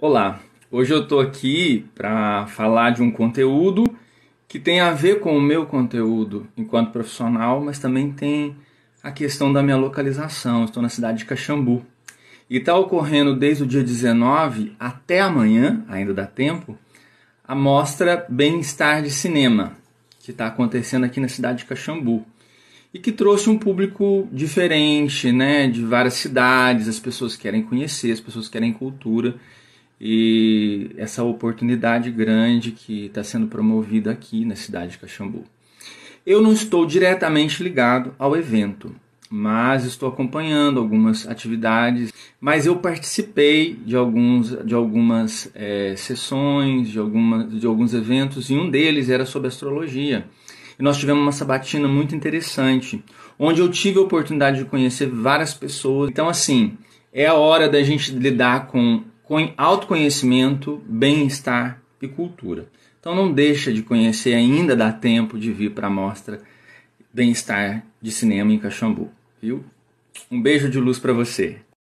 Olá, hoje eu estou aqui para falar de um conteúdo que tem a ver com o meu conteúdo enquanto profissional, mas também tem a questão da minha localização. Estou na cidade de Caxambu e está ocorrendo desde o dia 19 até amanhã, ainda dá tempo, a mostra Bem-Estar de Cinema, que está acontecendo aqui na cidade de Caxambu e que trouxe um público diferente, né, de várias cidades. As pessoas querem conhecer, as pessoas querem cultura e essa oportunidade grande que está sendo promovida aqui na cidade de Caxambu. Eu não estou diretamente ligado ao evento, mas estou acompanhando algumas atividades. Mas eu participei de, alguns, de algumas é, sessões, de, algumas, de alguns eventos, e um deles era sobre astrologia. E nós tivemos uma sabatina muito interessante, onde eu tive a oportunidade de conhecer várias pessoas. Então, assim, é a hora da gente lidar com com autoconhecimento, bem-estar e cultura. Então não deixa de conhecer, ainda dá tempo de vir para a mostra Bem-estar de Cinema em Caxambu, viu? Um beijo de luz para você.